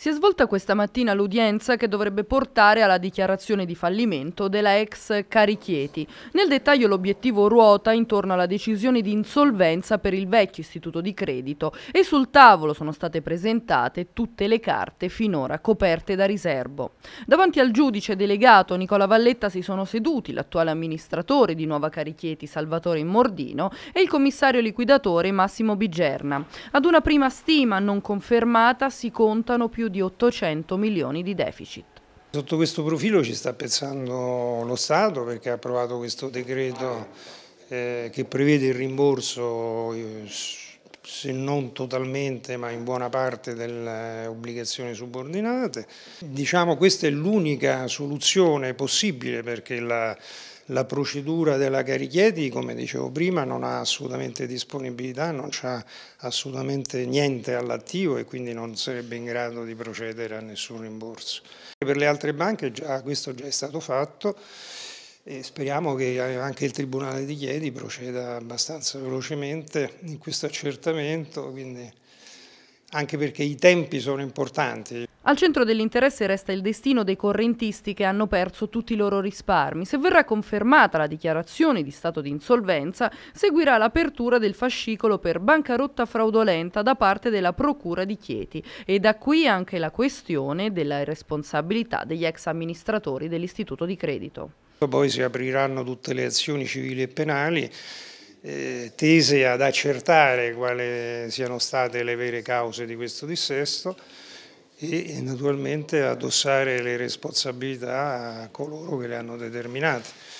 Si è svolta questa mattina l'udienza che dovrebbe portare alla dichiarazione di fallimento della ex Carichieti. Nel dettaglio l'obiettivo ruota intorno alla decisione di insolvenza per il vecchio istituto di credito e sul tavolo sono state presentate tutte le carte finora coperte da riservo. Davanti al giudice delegato Nicola Valletta si sono seduti l'attuale amministratore di Nuova Carichieti Salvatore Immordino e il commissario liquidatore Massimo Bigerna. Ad una prima stima non confermata si contano più di 800 milioni di deficit. Sotto questo profilo ci sta pensando lo Stato perché ha approvato questo decreto eh, che prevede il rimborso eh, se non totalmente ma in buona parte delle obbligazioni subordinate. Diciamo questa è l'unica soluzione possibile perché la la procedura della Carichieti, come dicevo prima, non ha assolutamente disponibilità, non ha assolutamente niente all'attivo e quindi non sarebbe in grado di procedere a nessun rimborso. Per le altre banche già, questo già è stato fatto e speriamo che anche il Tribunale di Chieti proceda abbastanza velocemente in questo accertamento. Quindi anche perché i tempi sono importanti. Al centro dell'interesse resta il destino dei correntisti che hanno perso tutti i loro risparmi. Se verrà confermata la dichiarazione di stato di insolvenza, seguirà l'apertura del fascicolo per bancarotta fraudolenta da parte della Procura di Chieti e da qui anche la questione della responsabilità degli ex amministratori dell'istituto di credito. Poi si apriranno tutte le azioni civili e penali eh, tese ad accertare quali siano state le vere cause di questo dissesto e, e naturalmente addossare le responsabilità a coloro che le hanno determinate.